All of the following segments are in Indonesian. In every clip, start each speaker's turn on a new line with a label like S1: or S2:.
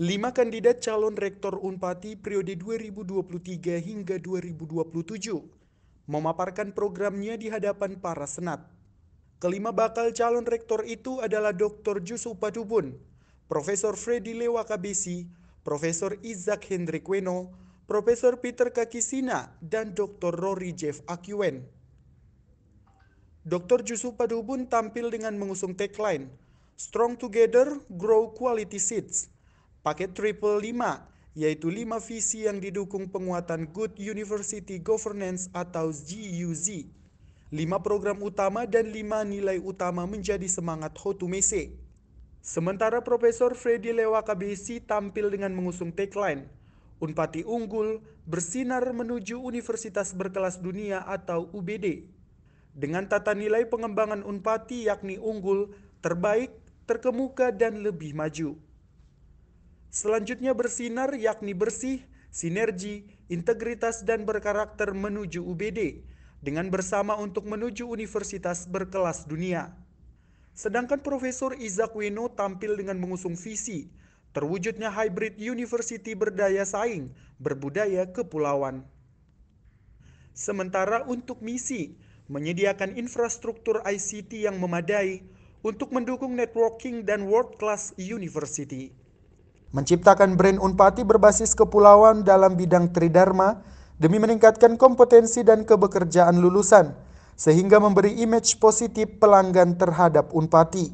S1: Lima kandidat calon rektor Unpati periode 2023 hingga 2027 memaparkan programnya di hadapan para senat. Kelima bakal calon rektor itu adalah Dr. Jusuf Padubun, Profesor Freddy Lewakabesi, Profesor Isaac Hendrik Weno, Profesor Peter Kakisina, dan Dr. Rory Jeff Akuen. Dr. Jusuf Padubun tampil dengan mengusung tagline, Strong Together, Grow Quality Seeds – Paket triple 5 yaitu 5 visi yang didukung penguatan Good University Governance atau GUZ. 5 program utama dan 5 nilai utama menjadi semangat Hotumese. Sementara Profesor Freddy Lewa KBC tampil dengan mengusung tagline Unpati unggul, bersinar menuju universitas berkelas dunia atau UBD. Dengan tata nilai pengembangan Unpati yakni unggul, terbaik, terkemuka dan lebih maju. Selanjutnya bersinar yakni bersih, sinergi, integritas dan berkarakter menuju UBD dengan bersama untuk menuju universitas berkelas dunia. Sedangkan Profesor Isaac Weno tampil dengan mengusung visi terwujudnya hybrid university berdaya saing berbudaya kepulauan. Sementara untuk misi, menyediakan infrastruktur ICT yang memadai untuk mendukung networking dan world class university menciptakan brand Unpati berbasis kepulauan dalam bidang tridharma demi meningkatkan kompetensi dan kebekerjaan lulusan sehingga memberi image positif pelanggan terhadap Unpati.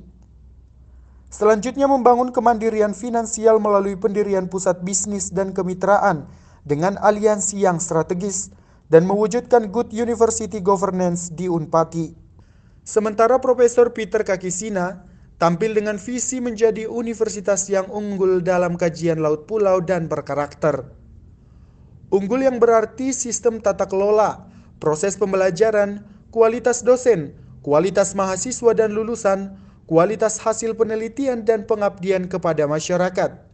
S1: Selanjutnya membangun kemandirian finansial melalui pendirian pusat bisnis dan kemitraan dengan aliansi yang strategis dan mewujudkan good university governance di Unpati. Sementara Profesor Peter Kakisina tampil dengan visi menjadi universitas yang unggul dalam kajian laut pulau dan berkarakter. Unggul yang berarti sistem tata kelola, proses pembelajaran, kualitas dosen, kualitas mahasiswa dan lulusan, kualitas hasil penelitian dan pengabdian kepada masyarakat.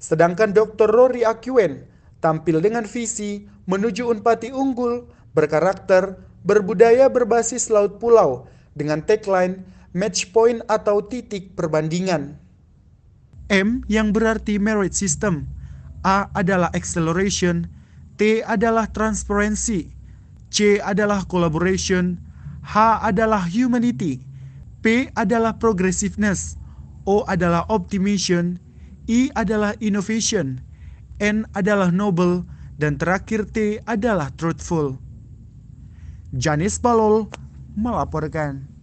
S1: Sedangkan Dr. Rory Akuen tampil dengan visi menuju Unpati unggul, berkarakter, berbudaya berbasis laut pulau dengan tagline match point atau titik perbandingan. M yang berarti merit system, A adalah acceleration, T adalah transparency, C adalah collaboration, H adalah humanity, P adalah progressiveness, O adalah optimization, I e adalah innovation, N adalah noble, dan terakhir T adalah truthful. Janis Palol melaporkan.